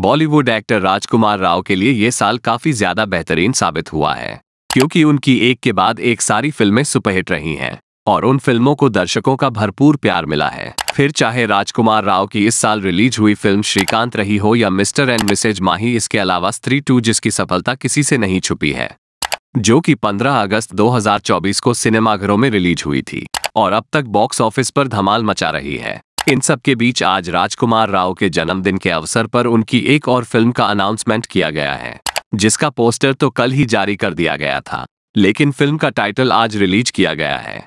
Bollywood actor राजकुमार राव के लिए ये साल काफी ज्यादा बेहतरीन साबित हुआ है क्योंकि उनकी एक के बाद एक सारी फिल्में सुपरहिट रही हैं और उन फिल्मों को दर्शकों का भरपूर प्यार मिला है फिर चाहे राजकुमार राव की इस साल रिलीज हुई फिल्म श्रीकांत रही हो या मिस्टर एंड मिसेज माही इसके अलावा स्त्री टू जिसकी सफलता किसी से नहीं छुपी है जो कि 15 अगस्त 2024 को सिनेमाघरों में रिलीज हुई थी और अब तक बॉक्स ऑफिस पर धमाल मचा रही है इन सब के बीच आज राजकुमार राव के जन्मदिन के अवसर पर उनकी एक और फिल्म का अनाउंसमेंट किया गया है जिसका पोस्टर तो कल ही जारी कर दिया गया था लेकिन फिल्म का टाइटल आज रिलीज किया गया है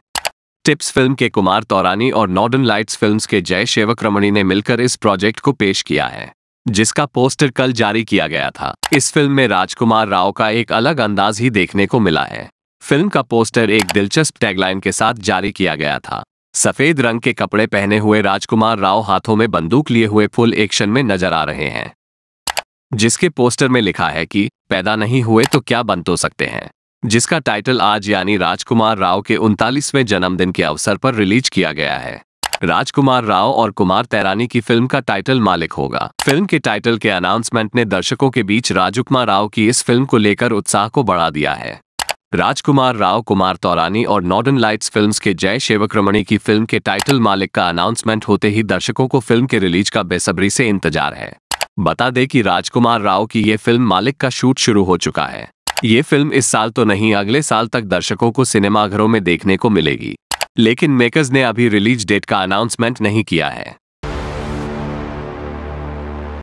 टिप्स फिल्म के कुमार तौरानी और नॉर्डर्न लाइट्स फिल्म्स के जय शेवक रमणी ने मिलकर इस प्रोजेक्ट को पेश किया है जिसका पोस्टर कल जारी किया गया था इस फिल्म में राजकुमार राव का एक अलग अंदाज ही देखने को मिला है फिल्म का पोस्टर एक दिलचस्प टैगलाइन के साथ जारी किया गया था सफेद रंग के कपड़े पहने हुए राजकुमार राव हाथों में बंदूक लिए हुए फुल एक्शन में नजर आ रहे हैं जिसके पोस्टर में लिखा है कि पैदा नहीं हुए तो क्या बन तो सकते हैं जिसका टाइटल आज यानी राजकुमार राव के उनतालीसवें जन्मदिन के अवसर पर रिलीज किया गया है राजकुमार राव और कुमार तैरानी की फिल्म का टाइटल मालिक होगा फिल्म के टाइटल के अनाउंसमेंट ने दर्शकों के बीच राजकुमार राव की इस फिल्म को लेकर उत्साह को बढ़ा दिया है राजकुमार राव कुमार तौरानी और नॉर्डर्न लाइट्स फिल्म्स के जय शेवक रमणी की फिल्म के टाइटल मालिक का अनाउंसमेंट होते ही दर्शकों को फिल्म के रिलीज का बेसब्री से इंतजार है बता दें कि राजकुमार राव की ये फिल्म मालिक का शूट शुरू हो चुका है ये फिल्म इस साल तो नहीं अगले साल तक दर्शकों को सिनेमाघरों में देखने को मिलेगी लेकिन मेकर्स ने अभी रिलीज डेट का अनाउंसमेंट नहीं किया है